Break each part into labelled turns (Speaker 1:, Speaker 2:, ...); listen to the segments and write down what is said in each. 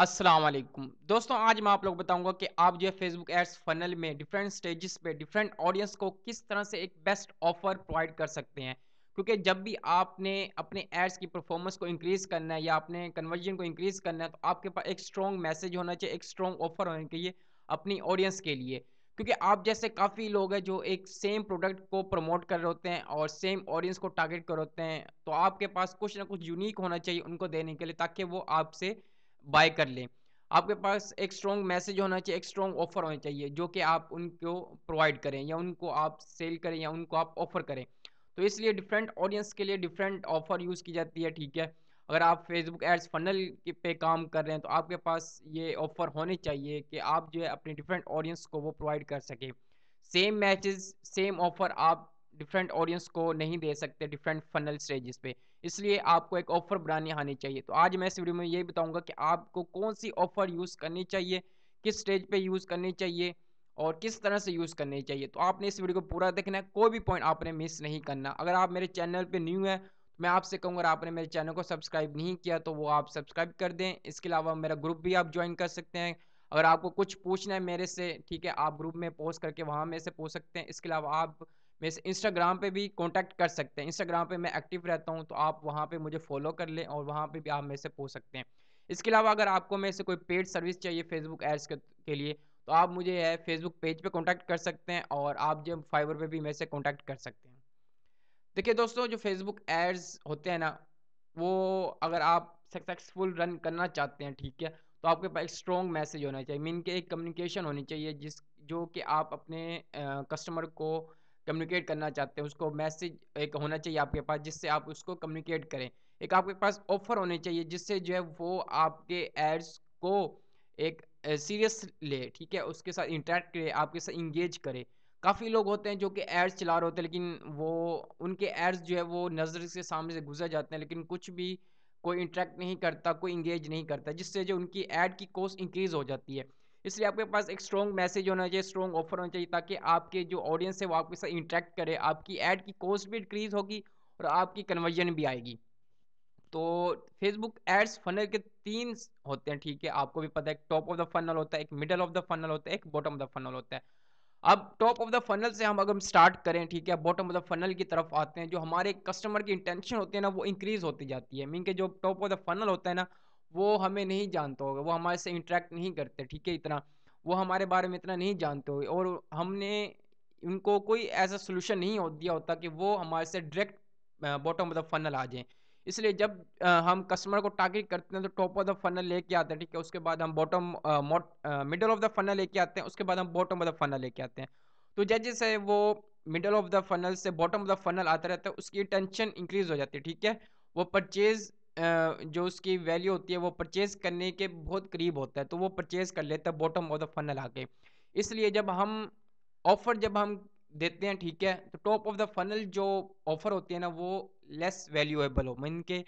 Speaker 1: असलम दोस्तों आज मैं आप लोग बताऊंगा कि आप जो है फेसबुक एड्स फनल में डिफरेंट स्टेजेस पे डिफरेंट ऑडियंस को किस तरह से एक बेस्ट ऑफर प्रोवाइड कर सकते हैं क्योंकि जब भी आपने अपने एड्स की परफॉर्मेंस को इंक्रीज़ करना है या अपने कन्वर्जन को इंक्रीज़ करना है तो आपके पास एक स्ट्रॉन्ग मैसेज होना चाहिए एक स्ट्रॉन्ग ऑफर होना चाहिए अपनी ऑडियंस के लिए क्योंकि आप जैसे काफ़ी लोग हैं जो एक सेम प्रोडक्ट को प्रमोट कर रहे होते हैं और सेम ऑडियंस को टारगेट कर होते हैं तो आपके पास कुछ ना कुछ यूनिक होना चाहिए उनको देने के लिए ताकि वो आपसे बाय कर लें आपके पास एक स्ट्रॉन्ग मैसेज होना चाहिए एक स्ट्रॉन्ग ऑफर होना चाहिए जो कि आप उनको प्रोवाइड करें या उनको आप सेल करें या उनको आप ऑफर करें तो इसलिए डिफरेंट ऑडियंस के लिए डिफरेंट ऑफर यूज़ की जाती है ठीक है अगर आप फेसबुक एड्स फनल पे काम कर रहे हैं तो आपके पास ये ऑफर होने चाहिए कि आप जो है अपने डिफरेंट ऑडियंस को वो प्रोवाइड कर सकें सेम मैचेस सेम ऑफर आप डिफरेंट ऑडियंस को नहीं दे सकते डिफरेंट फनल स्टेजेस पे इसलिए आपको एक ऑफ़र बनानी आनी चाहिए तो आज मैं इस वीडियो में ये बताऊंगा कि आपको कौन सी ऑफ़र यूज़ करनी चाहिए किस स्टेज पे यूज़ करनी चाहिए और किस तरह से यूज़ करनी चाहिए तो आपने इस वीडियो को पूरा देखना है कोई भी पॉइंट आपने मिस नहीं करना अगर आप मेरे चैनल पर न्यू हैं तो मैं आपसे कहूँगा अगर आपने मेरे चैनल को सब्सक्राइब नहीं किया तो वो आप सब्सक्राइब कर दें इसके अलावा मेरा ग्रुप भी आप ज्वाइन कर सकते हैं अगर आपको कुछ पूछना है मेरे से ठीक है आप ग्रुप में पोस्ट करके वहाँ मेरे से पूछ सकते हैं इसके अलावा आप मैं इंस्टाग्राम पे भी कांटेक्ट कर सकते हैं इंस्टाग्राम पे मैं एक्टिव रहता हूँ तो आप वहाँ पे मुझे फॉलो कर लें और वहाँ पे भी आप मेरे से पूछ सकते हैं इसके अलावा अगर आपको मेरे से कोई पेड सर्विस चाहिए फेसबुक एड्स के लिए तो आप मुझे है फेसबुक पेज पे कांटेक्ट कर सकते हैं और आप जो फाइवर पर भी मेरे से कॉन्टैक्ट कर सकते हैं देखिए दोस्तों जो फेसबुक एड्स होते हैं ना वो अगर आप सक्सेसफुल रन करना चाहते हैं ठीक है तो आपके पास एक स्ट्रॉन्ग मैसेज होना चाहिए मीन के एक कम्युनिकेशन होनी चाहिए जिस जो कि आप अपने कस्टमर को कम्युनिकेट करना चाहते हैं उसको मैसेज एक होना चाहिए आपके पास जिससे आप उसको कम्युनिकेट करें एक आपके पास ऑफर होने चाहिए जिससे जो है वो आपके एड्स को एक सीरियस ले ठीक है उसके साथ इंटरेक्ट करे आपके साथ इंगेज करे काफ़ी लोग होते हैं जो कि एड्स चला रहे होते हैं लेकिन वो उनके एड्स जो है वो नज़र से सामने से गुजर जाते हैं लेकिन कुछ भी कोई इंटरेक्ट नहीं करता कोई इंगेज नहीं करता जिससे जो उनकी एड की कॉस्ट इंक्रीज़ हो जाती है इसलिए आपके पास एक स्ट्रॉन्ग मैसेज होना चाहिए स्ट्रॉन्ग ऑफर होना चाहिए ताकि आपके जो ऑडियंस है वो आपके साथ इंट्रैक्ट करे आपकी एड की कॉस्ट भी इंक्रीज होगी और आपकी कन्वर्जन भी आएगी तो फेसबुक एड्स फनल के तीन होते हैं ठीक है आपको भी पता है टॉप ऑफ द फनल होता है एक मिडल ऑफ द फनल होता है एक बॉटम ऑफ द फनल होता है अब टॉप ऑफ द फनल से हम अगर स्टार्ट करें ठीक है बॉटम ऑफ द फनल की तरफ आते हैं जो हमारे कस्टमर की इंटेंशन होती है ना वो इंक्रीज होती जाती है मीन के जो टॉप ऑफ द फनल होता है ना वो हमें नहीं जानता होगा वो हमारे से इंटरेक्ट नहीं करते ठीक है इतना वो हमारे बारे में इतना नहीं जानते होंगे और हमने उनको कोई ऐसा सोल्यूशन नहीं हो दिया होता कि वो हमारे से direct bottom of the funnel आ जाए इसलिए जब हम कस्टमर को टारगेट करते हैं तो टॉप ऑफ द फनल लेके आते हैं ठीक है उसके बाद हम bottom middle of the funnel लेके आते हैं उसके बाद हम बॉटम ऑफ द फनल लेके आते हैं तो जैसे है वो मिडल ऑफ द फनल से बॉटम ऑफ द फनल आता रहता है उसकी टेंशन इंक्रीज हो जाती है ठीक है वो परचेज जो उसकी वैल्यू होती है वो परचेज़ करने के बहुत करीब होता है तो वो परचेज़ कर लेता है बॉटम ऑफ द फनल आके इसलिए जब हम ऑफ़र जब हम देते हैं ठीक है तो टॉप ऑफ द फनल जो ऑफ़र होती है ना वो लेस वैल्यूएबल हो मीन के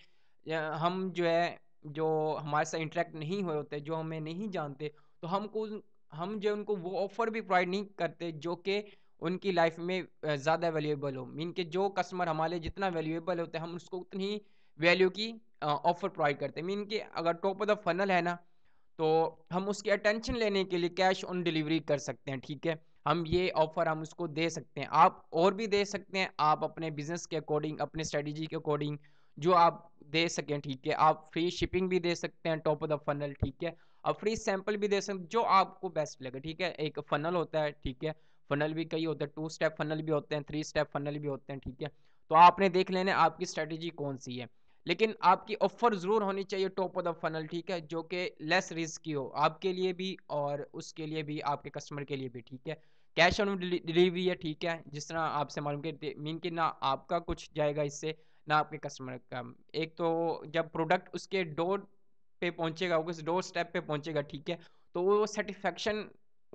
Speaker 1: हम जो है जो हमारे साथ इंटरेक्ट नहीं हुए होते जो हमें नहीं जानते तो हमको हम जो उनको वो ऑफ़र भी प्रोवाइड नहीं करते जो कि उनकी लाइफ में ज़्यादा वैल्यूएबल हो मीन के जो कस्टमर हमारे जितना वैल्यूएबल होते हैं हम उसको उतनी वैल्यू की ऑफर प्रोवाइड करते हैं मीन कि अगर टॉप ऑफ द फनल है ना तो हम उसकी अटेंशन लेने के लिए कैश ऑन डिलीवरी कर सकते हैं ठीक है हम ये ऑफ़र हम उसको दे सकते हैं आप और भी दे सकते हैं आप अपने बिजनेस के अकॉर्डिंग अपने स्ट्रेटजी के अकॉर्डिंग जो आप दे सकें ठीक है आप फ्री शिपिंग भी दे सकते हैं टॉप ऑफ द फनल ठीक है और फ्री सैंपल भी दे सकते हैं जो आपको बेस्ट लगे ठीक है एक फनल होता है ठीक है फनल भी कई होते हैं टू स्टेप फनल भी होते हैं थ्री स्टेप फनल भी होते हैं ठीक है तो आपने देख लेना आपकी स्ट्रेटजी कौन सी है लेकिन आपकी ऑफर ज़रूर होनी चाहिए टॉप ऑफ द फनल ठीक है जो कि लेस रिस्की हो आपके लिए भी और उसके लिए भी आपके कस्टमर के लिए भी ठीक है कैश ऑन डिलीवरी है ठीक है जिस तरह आपसे मालूम कर मीन कि ना आपका कुछ जाएगा इससे ना आपके कस्टमर का एक तो जब प्रोडक्ट उसके डोर पे पहुंचेगा उस डोर स्टेप पे पहुंचेगा ठीक है तो वो सेटिस्फेक्शन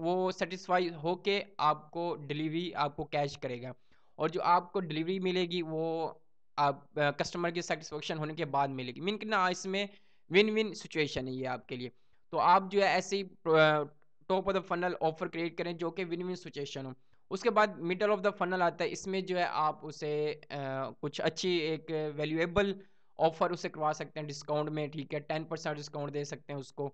Speaker 1: वो सेटिस्फाई होके आपको डिलीवरी आपको कैश करेगा और जो आपको डिलीवरी मिलेगी वो आप कस्टमर की सेटिस्फेक्शन होने के बाद मिलेगी मीन कि ना इसमें विन विन सिचुएशन है ये आपके लिए तो आप जो है ऐसे ही top of the funnel offer create करें जो कि विन विन सिचुएशन हो उसके बाद मिडल ऑफ द फनल आता है इसमें जो है आप उसे आ, कुछ अच्छी एक वैल्यूएबल ऑफर उसे करवा सकते हैं डिस्काउंट में ठीक है टेन परसेंट डिस्काउंट दे सकते हैं उसको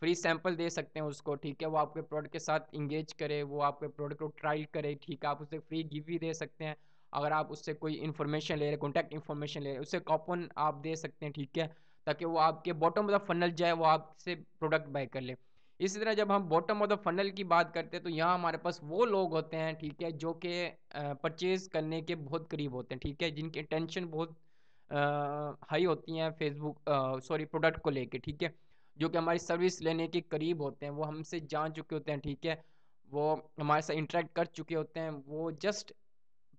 Speaker 1: फ्री सैंपल दे सकते हैं उसको ठीक है वो आपके प्रोडक्ट के साथ इंगेज करे वो आपके प्रोडक्ट को ट्रायल करे ठीक है आप उसे फ्री गिफ्ट भी दे सकते हैं अगर आप उससे कोई इन्फॉर्मेशन ले रहे कॉन्टैक्ट इन्फॉर्मेशन ले रहे उससे कॉपन आप दे सकते हैं ठीक है ताकि वो आपके बॉटम ऑफ द फनल जाए वो आपसे प्रोडक्ट बाय कर ले इसी तरह जब हम बॉटम ऑफ द फनल की बात करते हैं तो यहाँ हमारे पास वो लोग होते हैं ठीक है जो कि परचेज़ करने के बहुत करीब होते हैं ठीक है जिनकी टेंशन बहुत हाई होती हैं फेसबुक सॉरी प्रोडक्ट को लेके ठीक है जो कि हमारी सर्विस लेने के करीब होते हैं वो हमसे जान चुके होते हैं ठीक है वो हमारे साथ इंटरेक्ट कर चुके होते हैं वो जस्ट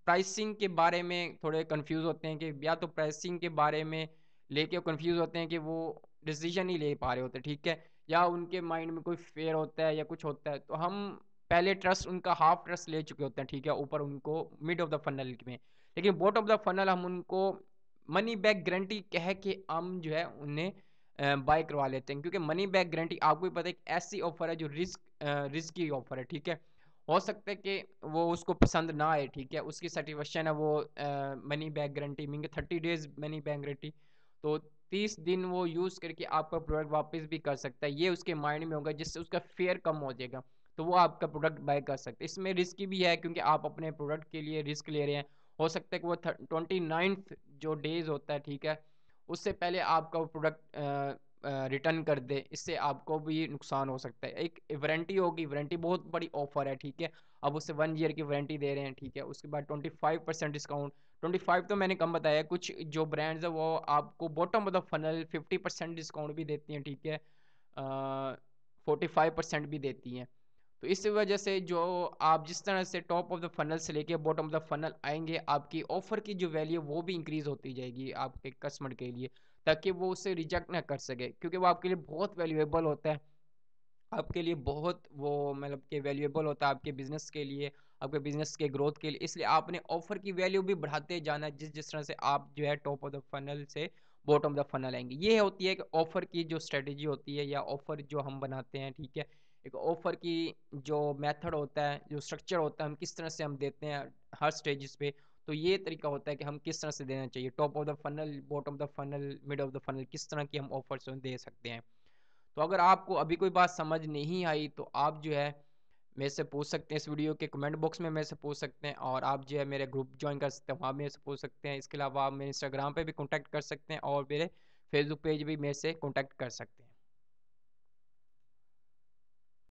Speaker 1: प्राइसिंग के बारे में थोड़े कंफ्यूज होते हैं कि या तो प्राइसिंग के बारे में लेके कंफ्यूज होते हैं कि वो डिसीजन ही ले पा रहे होते ठीक है या उनके माइंड में कोई फेयर होता है या कुछ होता है तो हम पहले ट्रस्ट उनका हाफ ट्रस्ट ले चुके होते हैं ठीक है ऊपर उनको मिड ऑफ द फनल में लेकिन बॉटम ऑफ द फनल हम उनको मनी बैक गारंटी कह के हम जो है उन्हें बाय करवा लेते हैं क्योंकि मनी बैक गारंटी आपको भी पता है एक ऐसी ऑफर है जो रिस्क रिस्क की ऑफर है ठीक है हो सकता है कि वो उसको पसंद ना आए ठीक है उसकी सेटिस्फेक्शन है वो money back guarantee mean thirty days money back guarantee तो तीस दिन वो यूज़ करके आपका प्रोडक्ट वापस भी कर सकता है ये उसके माइंड में होगा जिससे उसका फेयर कम हो जाएगा तो वो आपका प्रोडक्ट बाय कर सकते हैं इसमें रिस्क भी है क्योंकि आप अपने प्रोडक्ट के लिए रिस्क ले रहे हैं हो सकता है कि वो ट्वेंटी नाइन्थ जो डेज होता है ठीक है उससे पहले आपका वो प्रोडक्ट रिटर्न कर दे इससे आपको भी नुकसान हो सकता है एक वारंटी होगी वारंटी बहुत बड़ी ऑफर है ठीक है अब उससे वन ईयर की वारंटी दे रहे हैं ठीक है उसके बाद twenty five percent discount twenty five तो मैंने कम बताया कुछ जो ब्रांड्स है वो आपको bottom the funnel fifty percent discount भी देती हैं ठीक है फोर्टी फाइव परसेंट भी देती हैं तो इस वजह से जो आप जिस तरह से टॉप ऑफ द फनल से लेके बॉटम ऑफ द फनल आएंगे आपकी ऑफ़र की जो वैल्यू वो भी इंक्रीज़ होती जाएगी आपके कस्टमर के लिए ताकि वो उसे रिजेक्ट ना कर सके क्योंकि वो आपके लिए बहुत वैल्यूएबल होता है आपके लिए बहुत वो मतलब कि वैल्यूएबल होता है आपके बिज़नेस के लिए आपके बिज़नेस के ग्रोथ के लिए इसलिए आपने ऑफ़र की वैल्यू भी बढ़ाते जाना जिस जिस तरह से आप जो है टॉप ऑफ द फनल से बॉटम ऑफ द फनल आएंगे ये होती है कि ऑफ़र की जो स्ट्रेटेजी होती है या ऑफ़र जो हम बनाते हैं ठीक है एक ऑफ़र की जो मेथड होता है जो स्ट्रक्चर होता है हम किस तरह से हम देते हैं हर स्टेज पे तो ये तरीका होता है कि हम किस तरह से देना चाहिए top of the funnel bottom of the funnel mid of the funnel किस तरह की हम ऑफर्स दे सकते हैं तो अगर आपको अभी कोई बात समझ नहीं आई तो आप जो है मेरे से पूछ सकते हैं इस वीडियो के कमेंट बॉक्स में मेरे से पूछ सकते हैं और आप जो है मेरे ग्रुप ज्वाइन कर सकते हैं वहाँ मेरे से पूछ सकते हैं इसके अलावा आप मेरे इंस्टाग्राम पर भी कॉन्टैक्ट कर सकते हैं और मेरे फेसबुक पेज भी मेरे से कॉन्टैक्ट कर सकते हैं